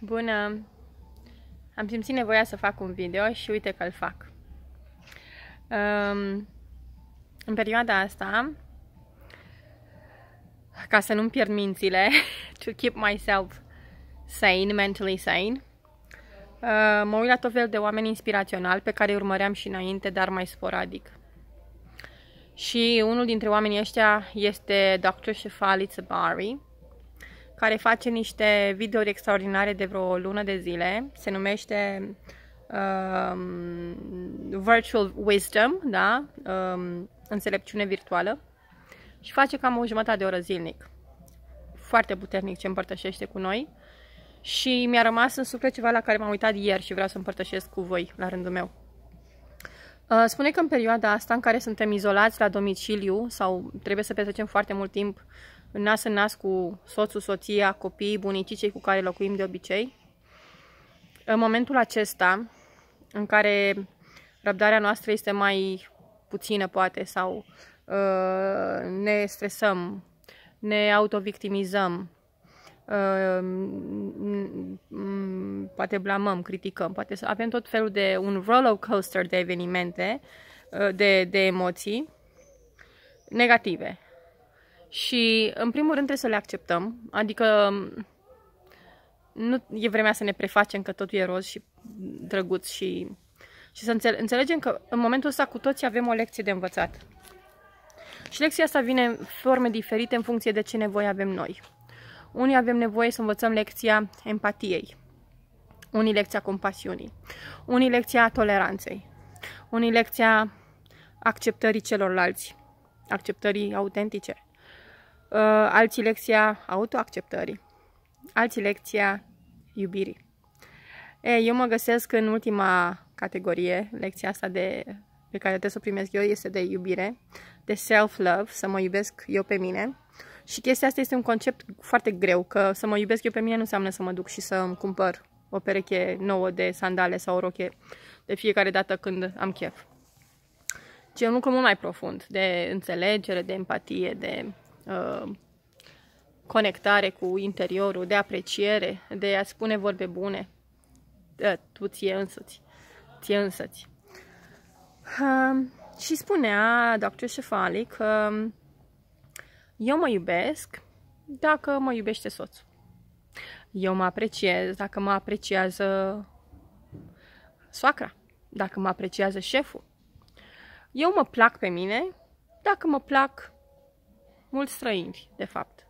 Bună! Am simțit nevoia să fac un video și uite că îl fac. Um, în perioada asta, ca să nu-mi pierd mințile, to keep myself sane, mentally sane, uh, mă uit la tot fel de oameni inspiraționali pe care îi urmăream și înainte, dar mai sporadic. Și unul dintre oamenii ăștia este Dr. Shefali Tsabari, care face niște videouri extraordinare de vreo lună de zile. Se numește um, Virtual Wisdom, da? Um, înțelepciune virtuală. Și face cam o jumătate de oră zilnic. Foarte puternic ce împărtășește cu noi. Și mi-a rămas în suflet ceva la care m-am uitat ieri și vreau să împărtășesc cu voi, la rândul meu. Uh, spune că în perioada asta în care suntem izolați la domiciliu sau trebuie să petrecem foarte mult timp nas în nas cu soțul, soția, copiii, cei cu care locuim de obicei. În momentul acesta, în care răbdarea noastră este mai puțină, poate, sau uh, ne stresăm, ne autovictimizăm, uh, mm, poate blamăm, criticăm, poate să avem tot felul de un roller coaster de evenimente, uh, de, de emoții negative. Și, în primul rând, trebuie să le acceptăm. Adică, nu e vremea să ne prefacem că totul e roz și drăguț și, și să înțele înțelegem că, în momentul ăsta, cu toții avem o lecție de învățat. Și lecția asta vine în forme diferite în funcție de ce nevoie avem noi. Unii avem nevoie să învățăm lecția empatiei, unii lecția compasiunii, unii lecția toleranței, unii lecția acceptării celorlalți, acceptării autentice, Uh, alții lecția autoacceptării, alții lecția iubirii. E, eu mă găsesc în ultima categorie, lecția asta de, pe care trebuie să o primesc eu este de iubire, de self-love, să mă iubesc eu pe mine. Și chestia asta este un concept foarte greu, că să mă iubesc eu pe mine nu înseamnă să mă duc și să îmi cumpăr o pereche nouă de sandale sau o roche de fiecare dată când am chef. Ce e un lucru mult mai profund, de înțelegere, de empatie, de Uh, conectare cu interiorul, de apreciere, de a spune vorbe bune uh, tu ție însuți. Ție însuți. Uh, um, și spunea Dr. Șefali că eu mă iubesc dacă mă iubește soțul. Eu mă apreciez dacă mă apreciază soacra, dacă mă apreciază șeful. Eu mă plac pe mine dacă mă plac mulți străini, de fapt.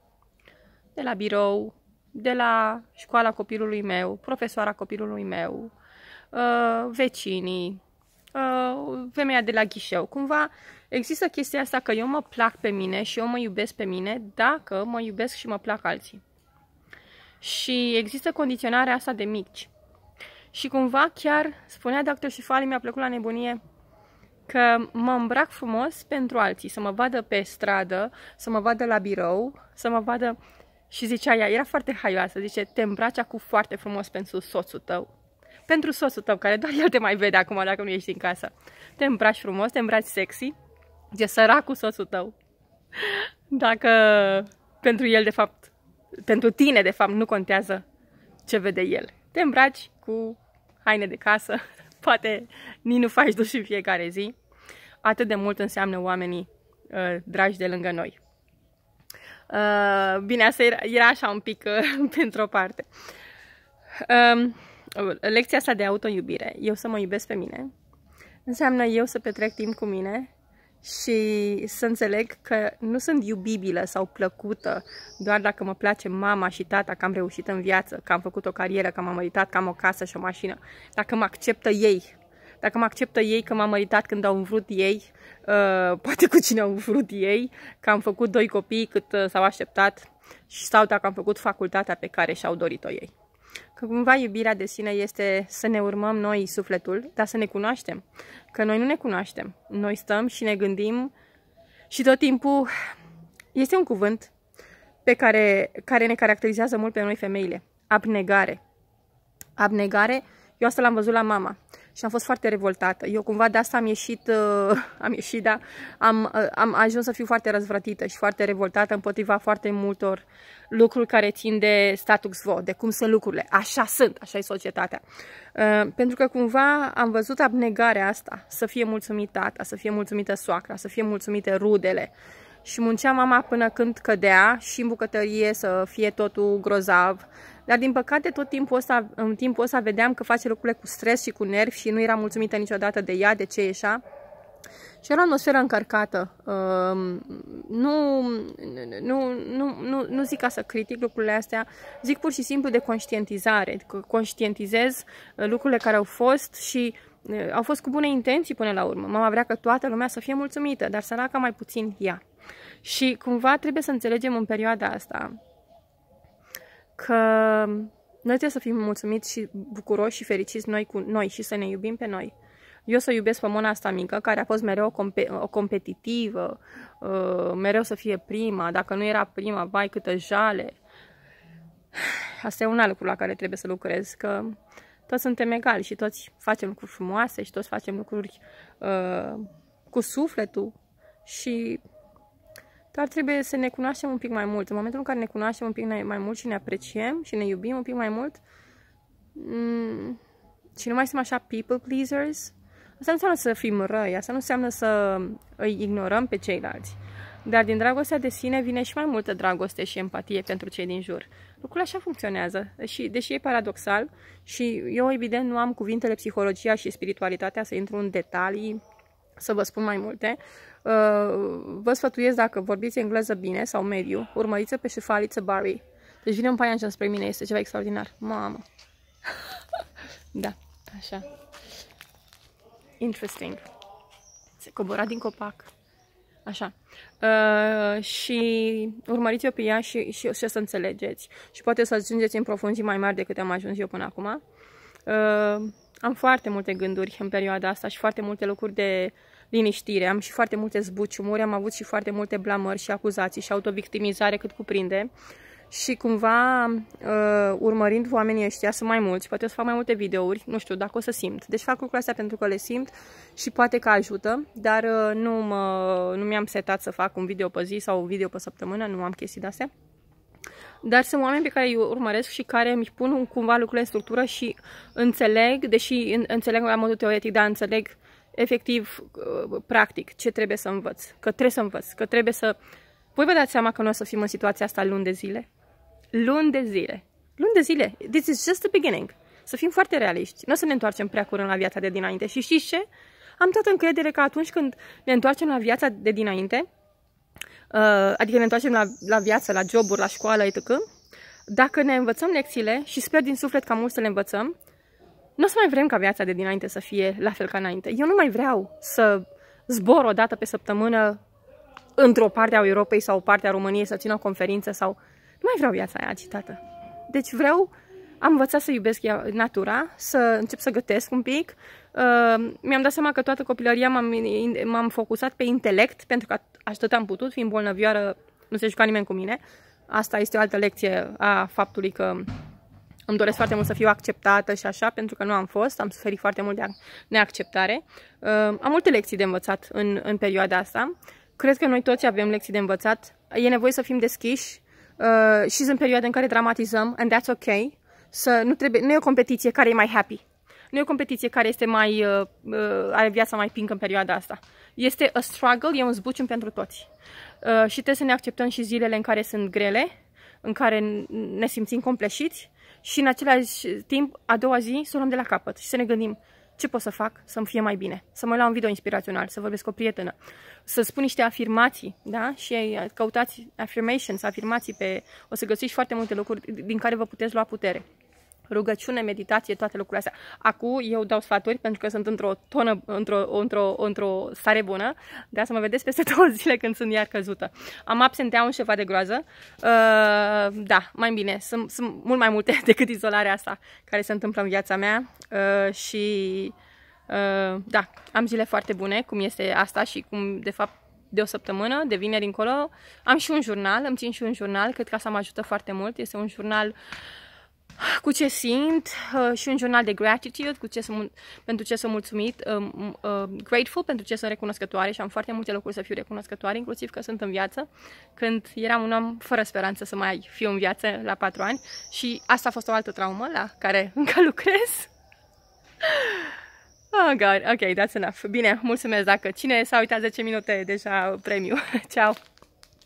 De la birou, de la școala copilului meu, profesoara copilului meu, uh, vecinii, uh, femeia de la ghișeu. Cumva există chestia asta că eu mă plac pe mine și eu mă iubesc pe mine dacă mă iubesc și mă plac alții. Și există condiționarea asta de mici. Și cumva chiar spunea Dr. Șifali, mi-a plăcut la nebunie, că mă îmbrac frumos pentru alții, să mă vadă pe stradă, să mă vadă la birou, să mă vadă... Și zicea ea, era foarte haioasă, zice, te îmbraci acum foarte frumos pentru soțul tău. Pentru soțul tău, care doar el te mai vede acum dacă nu ești din casă. Te îmbraci frumos, te îmbraci sexy, de cu soțul tău. Dacă pentru el, de fapt, pentru tine, de fapt, nu contează ce vede el. Te îmbraci cu haine de casă, poate nici nu faci duș în fiecare zi. Atât de mult înseamnă oamenii uh, dragi de lângă noi. Uh, bine, asta era, era așa un pic uh, pentru-o parte. Um, lecția asta de autoiubire, eu să mă iubesc pe mine, înseamnă eu să petrec timp cu mine și să înțeleg că nu sunt iubibilă sau plăcută doar dacă mă place mama și tata că am reușit în viață, că am făcut o carieră, că m-am măritat, că am o casă și o mașină, dacă mă acceptă ei, dacă mă acceptă ei că m-am măritat când au vrut ei, uh, poate cu cine au vrut ei, că am făcut doi copii cât uh, s-au așteptat și sau dacă am făcut facultatea pe care și-au dorit-o ei. Că cumva iubirea de sine este să ne urmăm noi sufletul, dar să ne cunoaștem. Că noi nu ne cunoaștem. Noi stăm și ne gândim și tot timpul este un cuvânt pe care, care ne caracterizează mult pe noi femeile. Abnegare. Abnegare, eu asta l-am văzut la mama și am fost foarte revoltată. Eu cumva de asta am ieșit, uh, am ieșit, da, am, uh, am ajuns să fiu foarte răzvrătită și foarte revoltată împotriva foarte multor lucruri care țin de status quo, de cum sunt lucrurile. Așa sunt, așa e societatea. Uh, pentru că cumva am văzut abnegarea asta, să fie mulțumită tata, să fie mulțumită soacra, să fie mulțumite rudele. Uh, și muncea mama până când cădea și în bucătărie să fie totul grozav. Dar din păcate tot timpul ăsta, în timpul ăsta vedeam că face lucrurile cu stres și cu nervi și nu era mulțumită niciodată de ea, de ce ieșea. Și era o atmosferă încărcată. Nu, nu, nu, nu, nu zic ca să critic lucrurile astea, zic pur și simplu de conștientizare. Conștientizez lucrurile care au fost și au fost cu bune intenții până la urmă. Mama vrea că toată lumea să fie mulțumită, dar săraca mai puțin ea. Și cumva trebuie să înțelegem în perioada asta că noi trebuie să fim mulțumiți și bucuroși și fericiți noi cu noi și să ne iubim pe noi. Eu să iubesc pe mona asta mică, care a fost mereu o, compe- o competitivă, uh, mereu să fie prima, dacă nu era prima, vai câtă jale. Asta e un alt lucru la care trebuie să lucrez, că toți suntem egali și toți facem lucruri frumoase și toți facem lucruri uh, cu sufletul și dar trebuie să ne cunoaștem un pic mai mult. În momentul în care ne cunoaștem un pic mai mult și ne apreciem și ne iubim un pic mai mult mm, și nu mai suntem așa people pleasers, asta nu înseamnă să fim răi, asta nu înseamnă să îi ignorăm pe ceilalți. Dar din dragostea de sine vine și mai multă dragoste și empatie pentru cei din jur. Lucrurile așa funcționează. Și, deși e paradoxal și eu, evident, nu am cuvintele psihologia și spiritualitatea să intru în detalii, să vă spun mai multe, Vă sfătuiesc dacă vorbiți engleză bine sau mediu, urmăriți pe șefaliță Barry. Deci vine un paianjen spre mine, este ceva extraordinar. Mamă! da, așa. Interesting. Se cobora din copac. Așa. Uh, și urmăriți-o pe ea și, și, și să înțelegeți. Și poate să ajungeți în profunzii mai mari decât am ajuns eu până acum. Uh, am foarte multe gânduri în perioada asta și foarte multe lucruri de liniștire. Am și foarte multe zbuciumuri, am avut și foarte multe blamări și acuzații și autovictimizare cât cuprinde. Și cumva, uh, urmărind oamenii ăștia, sunt mai mulți, poate o să fac mai multe videouri, nu știu dacă o să simt. Deci fac lucrurile astea pentru că le simt și poate că ajută, dar uh, nu, mă, nu mi-am setat să fac un video pe zi sau un video pe săptămână, nu am chestii de-astea dar sunt oameni pe care îi urmăresc și care îmi pun cumva lucrurile în structură și înțeleg, deși înțeleg la modul teoretic, dar înțeleg efectiv, uh, practic, ce trebuie să învăț, că trebuie să învăț, că trebuie să... Voi vă dați seama că noi o să fim în situația asta luni de zile? Luni de zile. Luni de zile. This is just the beginning. Să fim foarte realiști. Nu o să ne întoarcem prea curând la viața de dinainte. Și știți ce? Am toată încredere că atunci când ne întoarcem la viața de dinainte, uh, adică ne întoarcem la, la viață, la joburi, la școală, etc., dacă ne învățăm lecțiile, și sper din suflet ca mulți să le învățăm, nu o să mai vrem ca viața de dinainte să fie la fel ca înainte. Eu nu mai vreau să zbor o dată pe săptămână într-o parte a Europei sau o parte a României să țin o conferință sau... Nu mai vreau viața aia agitată. Deci vreau... Am învățat să iubesc natura, să încep să gătesc un pic. Uh, mi-am dat seama că toată copilăria m-am, focusat pe intelect, pentru că tot am putut, fiind bolnăvioară, nu se juca nimeni cu mine. Asta este o altă lecție a faptului că îmi doresc foarte mult să fiu acceptată și așa, pentru că nu am fost, am suferit foarte mult de neacceptare. am multe lecții de învățat în, în perioada asta. Cred că noi toți avem lecții de învățat. E nevoie să fim deschiși uh, și în perioada în care dramatizăm, and that's ok. Să nu, trebuie, nu e o competiție care e mai happy. Nu e o competiție care este mai, uh, uh are viața mai pink în perioada asta. Este a struggle, e un zbucium pentru toți. Uh, și trebuie să ne acceptăm și zilele în care sunt grele, în care ne simțim compleșiți și în același timp, a doua zi, să o luăm de la capăt și să ne gândim ce pot să fac să-mi fie mai bine, să mă iau un video inspirațional, să vorbesc cu o prietenă, să spun niște afirmații, da? Și uh, căutați affirmations, afirmații pe... O să găsiți foarte multe lucruri din care vă puteți lua putere rugăciune, meditație, toate lucrurile astea. Acum eu dau sfaturi pentru că sunt într-o tonă, într-o, într-o, într stare bună, de asta mă vedeți peste două zile când sunt iar căzută. Am absentea un șefa de groază. Uh, da, mai bine, sunt, sunt mult mai multe decât izolarea asta care se întâmplă în viața mea uh, și uh, da, am zile foarte bune, cum este asta și cum de fapt de o săptămână, de vineri încolo. Am și un jurnal, îmi țin și un jurnal, cred că asta mă ajută foarte mult. Este un jurnal uh, cu ce simt uh, și un jurnal de gratitude, cu ce sunt, pentru ce sunt mulțumit, um, uh, grateful pentru ce sunt recunoscătoare și am foarte multe lucruri să fiu recunoscătoare, inclusiv că sunt în viață, când eram un om fără speranță să mai fiu în viață la patru ani și asta a fost o altă traumă la care încă lucrez. Oh, God. Ok, that's enough. Bine, mulțumesc dacă cine s-a uitat 10 minute, deja premiu. Ciao!